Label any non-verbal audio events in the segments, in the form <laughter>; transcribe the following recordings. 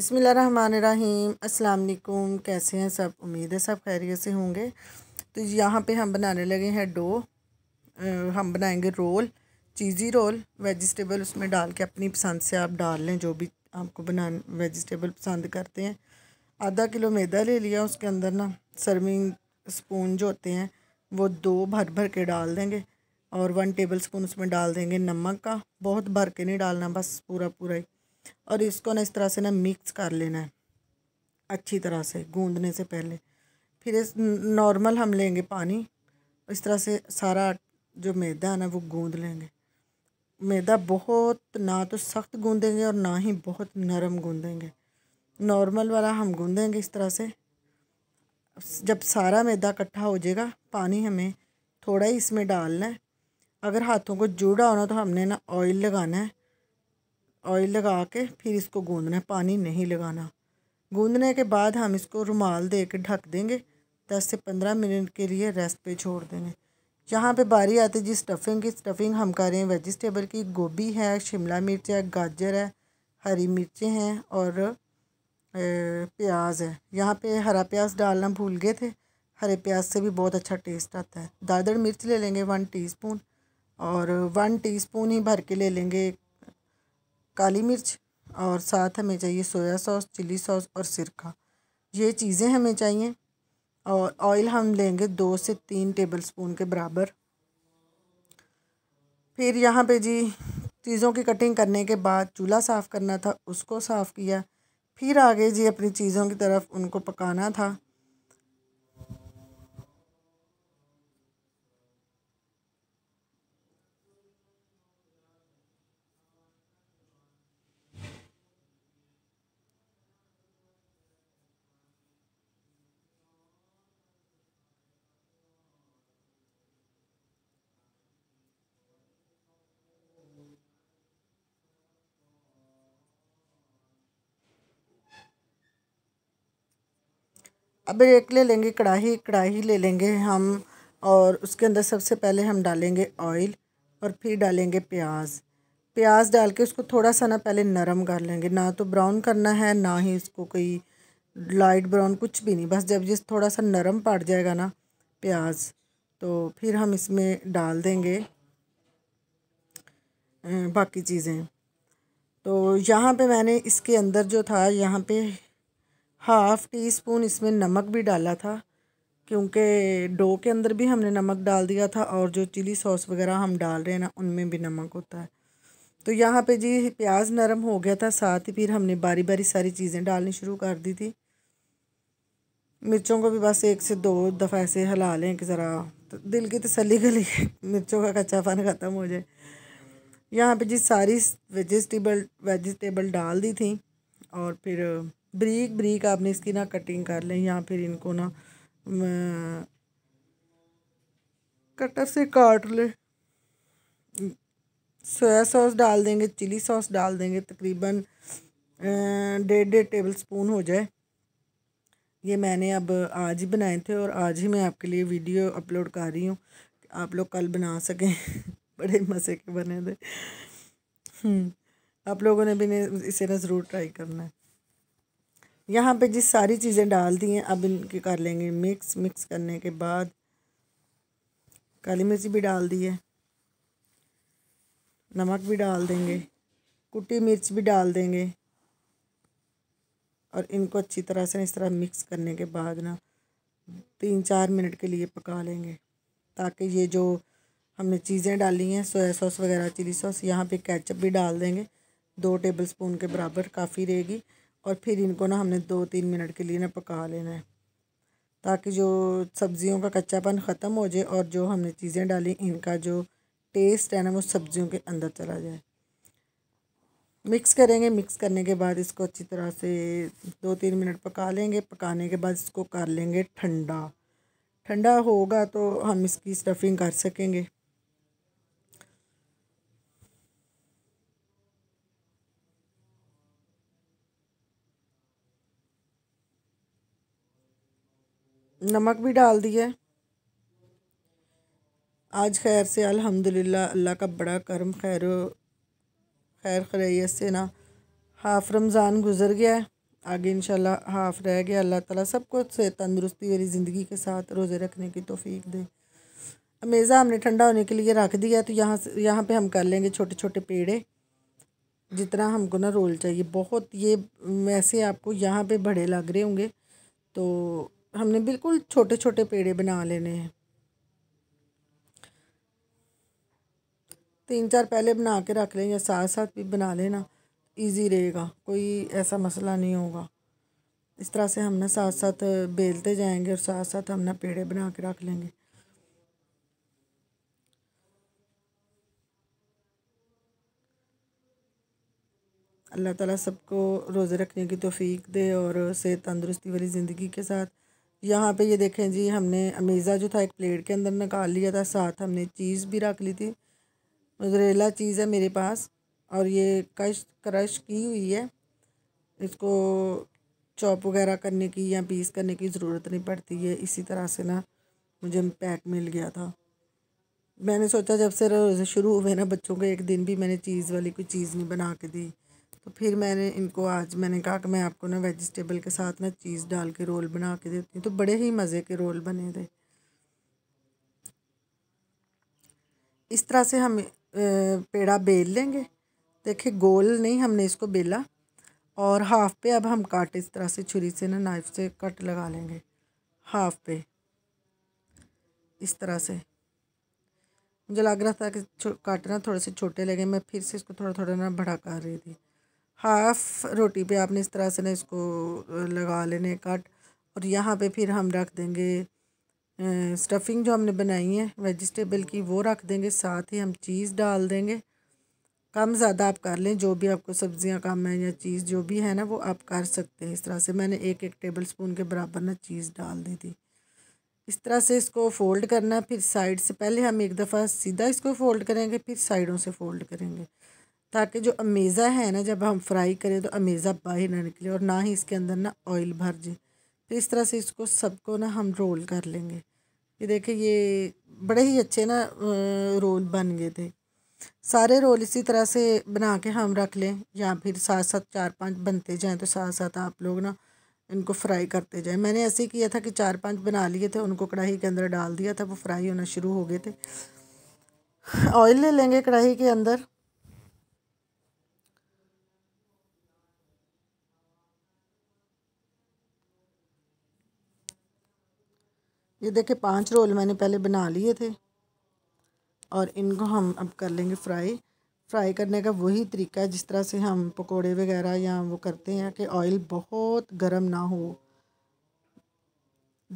बसमीम अल्लाम कैसे हैं सब उम्मीद है सब खैरियत से होंगे तो यहाँ पे हम बनाने लगे हैं डो हम बनाएंगे रोल चीज़ी रोल वेजिटेबल उसमें डाल के अपनी पसंद से आप डाल लें जो भी आपको बना वेजिटेबल पसंद करते हैं आधा किलो मैदा ले लिया उसके अंदर ना सर्विंग स्पून जो होते हैं वो दो भर भर के डाल देंगे और वन टेबल स्पून उसमें डाल देंगे नमक का बहुत भर के नहीं डालना बस पूरा पूरा ही और इसको ना इस तरह से ना मिक्स कर लेना है अच्छी तरह से गूंदने से पहले फिर इस नॉर्मल हम लेंगे पानी इस तरह से सारा जो मैदा है ना वो गूंद लेंगे मैदा बहुत ना तो सख्त गूंदेंगे और ना ही बहुत नरम गूंदेंगे नॉर्मल वाला हम गूंदेंगे इस तरह से जब सारा मैदा इकट्ठा हो जाएगा पानी हमें थोड़ा ही इसमें डालना है अगर हाथों को जुड़ा होना तो हमने ना ऑयल लगाना है ऑयल लगा के फिर इसको गूंदना है पानी नहीं लगाना गूंदने के बाद हम इसको रुमाल दे के ढक देंगे दस से पंद्रह मिनट के लिए रेस्ट पे छोड़ देंगे यहाँ पे बारी आती जी स्टफिंग की स्टफिंग हम कर रहे हैं वेजिटेबल की गोभी है शिमला मिर्च है गाजर है हरी मिर्चें हैं और प्याज है यहाँ पे हरा प्याज डालना भूल गए थे हरे प्याज से भी बहुत अच्छा टेस्ट आता है दादड़ मिर्च ले लेंगे वन टीस्पून और वन टीस्पून ही भर के ले लेंगे काली मिर्च और साथ हमें चाहिए सोया सॉस चिली सॉस और सिरका ये चीज़ें हमें चाहिए और ऑयल हम लेंगे दो से तीन टेबल स्पून के बराबर फिर यहाँ पे जी चीज़ों की कटिंग करने के बाद चूल्हा साफ़ करना था उसको साफ़ किया फिर आगे जी अपनी चीज़ों की तरफ उनको पकाना था अब एक ले लेंगे कढ़ाई कढ़ाई ले लेंगे हम और उसके अंदर सबसे पहले हम डालेंगे ऑयल और फिर डालेंगे प्याज प्याज डाल के उसको थोड़ा सा ना पहले नरम कर लेंगे ना तो ब्राउन करना है ना ही उसको कोई लाइट ब्राउन कुछ भी नहीं बस जब जिस थोड़ा सा नरम पड़ जाएगा ना प्याज तो फिर हम इसमें डाल देंगे बाकी चीज़ें तो यहाँ पे मैंने इसके अंदर जो था यहाँ पे हाफ़ टी स्पून इसमें नमक भी डाला था क्योंकि डो के अंदर भी हमने नमक डाल दिया था और जो चिली सॉस वगैरह हम डाल रहे हैं ना उनमें भी नमक होता है तो यहाँ पे जी प्याज नरम हो गया था साथ ही फिर हमने बारी बारी सारी चीज़ें डालनी शुरू कर दी थी मिर्चों को भी बस एक से दो दफ़ा ऐसे हिला लें कि ज़रा तो दिल की तसली गली <laughs> मिर्चों का कच्चा पान ख़त्म हो जाए यहाँ पे जी सारी वेजिटेबल वेजिटेबल डाल दी थी और फिर ब्रीक ब्रीक आपने इसकी ना कटिंग कर लें या फिर इनको ना कटर से काट लें सोया सॉस डाल देंगे चिली सॉस डाल देंगे तकरीबन डेढ़ डेढ़ टेबल स्पून हो जाए ये मैंने अब आज ही बनाए थे और आज ही मैं आपके लिए वीडियो अपलोड कर रही हूँ आप लोग कल बना सकें <laughs> बड़े मज़े के बने थे हम्म, आप लोगों ने भी इसे ना ज़रूर ट्राई करना है यहाँ पे जिस सारी चीज़ें डाल दी हैं अब इनके कर लेंगे मिक्स मिक्स करने के बाद काली मिर्च भी डाल दी है नमक भी डाल देंगे कुटी मिर्च भी डाल देंगे और इनको अच्छी तरह से इस तरह मिक्स करने के बाद ना तीन चार मिनट के लिए पका लेंगे ताकि ये जो हमने चीज़ें डाली हैं सोया सॉस वगैरह चिली सॉस यहाँ पे कैचअप भी डाल देंगे दो टेबल स्पून के बराबर काफ़ी रहेगी और फिर इनको ना हमने दो तीन मिनट के लिए ना पका लेना है ताकि जो सब्ज़ियों का कच्चापन ख़त्म हो जाए और जो हमने चीज़ें डाली इनका जो टेस्ट है ना वो सब्ज़ियों के अंदर चला जाए मिक्स करेंगे मिक्स करने के बाद इसको अच्छी तरह से दो तीन मिनट पका लेंगे पकाने के बाद इसको कर लेंगे ठंडा ठंडा होगा तो हम इसकी स्टफिंग कर सकेंगे नमक भी डाल दिया आज खैर से अल्हम्दुलिल्लाह अल्लाह का बड़ा करम खैर खैर खैरियत से ना हाफ रमज़ान गुज़र गया है आगे इंशाल्लाह हाफ रह गया अल्लाह ताला सबको से तंदुरुस्ती वाली ज़िंदगी के साथ रोज़े रखने की तोफ़ी दे अमेज़ा हमने ठंडा होने के लिए रख दिया तो यहाँ से यहाँ पर हम कर लेंगे छोटे छोटे पेड़े जितना हमको ना रोल चाहिए बहुत ये वैसे आपको यहाँ पे बड़े लग रहे होंगे तो हमने बिल्कुल छोटे छोटे पेड़े बना लेने हैं तीन चार पहले बना के रख लें या साथ साथ भी बना लेना इजी रहेगा कोई ऐसा मसला नहीं होगा इस तरह से हम ना साथ साथ बेलते जाएंगे और साथ साथ हम ना पेड़े बना के रख लेंगे अल्लाह ताला सबको रोज़े रखने की तोफ़ी दे और सेहत तंदुरुस्ती वाली ज़िंदगी के साथ यहाँ पे ये देखें जी हमने अमेज़ा जो था एक प्लेट के अंदर निकाल लिया था साथ हमने चीज़ भी रख ली थी मोजरेला चीज़ है मेरे पास और ये कश क्रश की हुई है इसको चॉप वगैरह करने की या पीस करने की ज़रूरत नहीं पड़ती है इसी तरह से ना मुझे पैक मिल गया था मैंने सोचा जब से शुरू हुए ना बच्चों को एक दिन भी मैंने चीज़ वाली कोई चीज़ नहीं बना के दी तो फिर मैंने इनको आज मैंने कहा कि मैं आपको ना वेजिटेबल के साथ ना चीज़ डाल के रोल बना के देती हूँ तो बड़े ही मज़े के रोल बने थे इस तरह से हम पेड़ा बेल लेंगे देखिए गोल नहीं हमने इसको बेला और हाफ पे अब हम काट इस तरह से छुरी से ना नाइफ से कट लगा लेंगे हाफ पे इस तरह से मुझे लग रहा था कि काटना थोड़े से छोटे लगे मैं फिर से इसको थोड़ा थोड़ा ना भड़ा कर रही थी हाफ़ रोटी पे आपने इस तरह से ना इसको लगा लेने कट और यहाँ पे फिर हम रख देंगे स्टफिंग जो हमने बनाई है वेजिटेबल की वो रख देंगे साथ ही हम चीज़ डाल देंगे कम ज़्यादा आप कर लें जो भी आपको सब्जियां कम है या चीज़ जो भी है ना वो आप कर सकते हैं इस तरह से मैंने एक एक टेबल स्पून के बराबर ना चीज़ डाल दी थी इस तरह से इसको फ़ोल्ड करना फिर साइड से पहले हम एक दफ़ा सीधा इसको फ़ोल्ड करेंगे फिर साइडों से फ़ोल्ड करेंगे ताकि जो अमेज़ा है ना जब हम फ्राई करें तो अमेज़ा बाहर ना निकले और ना ही इसके अंदर ना ऑयल भर जाए तो इस तरह से इसको सबको ना हम रोल कर लेंगे ये देखें ये बड़े ही अच्छे ना रोल बन गए थे सारे रोल इसी तरह से बना के हम रख लें या फिर साथ साथ चार पांच बनते जाएं तो साथ साथ आप लोग ना इनको फ्राई करते जाएं मैंने ऐसे ही किया था कि चार पांच बना लिए थे उनको कढ़ाई के अंदर डाल दिया था वो फ्राई होना शुरू हो गए थे ऑयल ले लेंगे कढ़ाई के अंदर ये देखे पांच रोल मैंने पहले बना लिए थे और इनको हम अब कर लेंगे फ्राई फ्राई करने का वही तरीका है जिस तरह से हम पकोड़े वगैरह या वो करते हैं कि ऑयल बहुत गर्म ना हो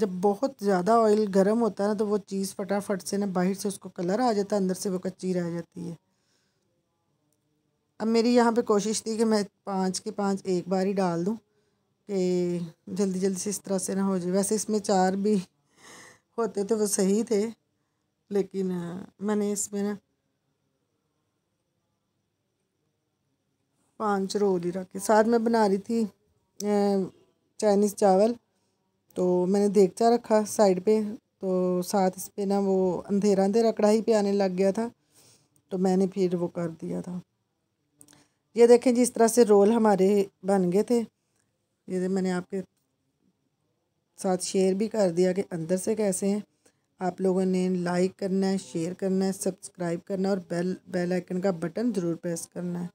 जब बहुत ज़्यादा ऑयल गर्म होता है ना तो वो चीज़ फटाफट से ना बाहर से उसको कलर आ जाता है अंदर से वो कच्ची रह जाती है अब मेरी यहाँ पे कोशिश थी कि मैं पाँच के पाँच एक बार ही डाल दूँ कि जल्दी जल्दी से इस तरह से ना हो जाए वैसे इसमें चार भी होते तो वो सही थे लेकिन मैंने इसमें ना पाँच रोल ही रखे साथ में बना रही थी चाइनीज़ चावल तो मैंने देखता रखा साइड पे तो साथ इस पर ना वो अंधेरा अंधेरा कढ़ाई पे आने लग गया था तो मैंने फिर वो कर दिया था ये देखें जी इस तरह से रोल हमारे बन गए थे ये मैंने आपके साथ शेयर भी कर दिया कि अंदर से कैसे हैं आप लोगों ने लाइक करना है शेयर करना है सब्सक्राइब करना है और बेल बेल आइकन का बटन ज़रूर प्रेस करना है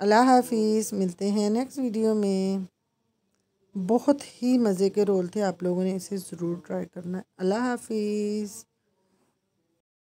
अल्लाह हाफिज़ मिलते हैं नेक्स्ट वीडियो में बहुत ही मज़े के रोल थे आप लोगों ने इसे ज़रूर ट्राई करना है अल्लाह हाफिज़